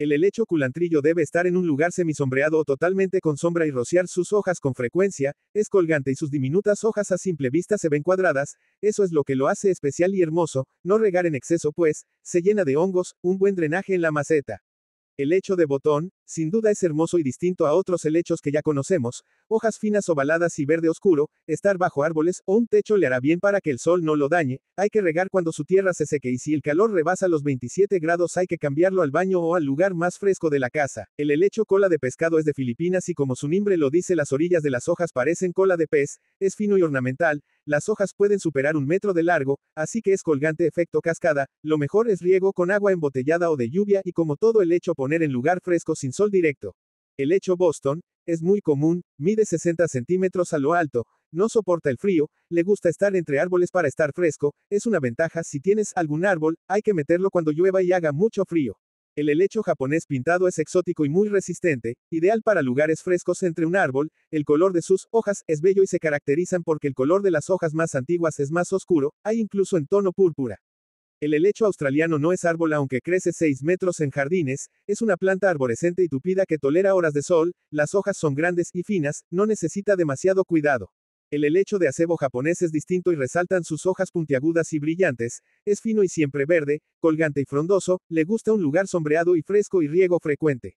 El helecho culantrillo debe estar en un lugar semisombreado o totalmente con sombra y rociar sus hojas con frecuencia, es colgante y sus diminutas hojas a simple vista se ven cuadradas, eso es lo que lo hace especial y hermoso, no regar en exceso pues, se llena de hongos, un buen drenaje en la maceta. El hecho de botón, sin duda es hermoso y distinto a otros helechos que ya conocemos, hojas finas ovaladas y verde oscuro, estar bajo árboles o un techo le hará bien para que el sol no lo dañe, hay que regar cuando su tierra se seque y si el calor rebasa los 27 grados hay que cambiarlo al baño o al lugar más fresco de la casa. El helecho cola de pescado es de Filipinas y como su nombre lo dice las orillas de las hojas parecen cola de pez, es fino y ornamental, las hojas pueden superar un metro de largo, así que es colgante efecto cascada, lo mejor es riego con agua embotellada o de lluvia y como todo el hecho poner en lugar fresco sin sol directo. El hecho Boston, es muy común, mide 60 centímetros a lo alto, no soporta el frío, le gusta estar entre árboles para estar fresco, es una ventaja si tienes algún árbol, hay que meterlo cuando llueva y haga mucho frío. El helecho japonés pintado es exótico y muy resistente, ideal para lugares frescos entre un árbol, el color de sus hojas es bello y se caracterizan porque el color de las hojas más antiguas es más oscuro, hay incluso en tono púrpura. El helecho australiano no es árbol aunque crece 6 metros en jardines, es una planta arborescente y tupida que tolera horas de sol, las hojas son grandes y finas, no necesita demasiado cuidado. El helecho de acebo japonés es distinto y resaltan sus hojas puntiagudas y brillantes, es fino y siempre verde, colgante y frondoso, le gusta un lugar sombreado y fresco y riego frecuente.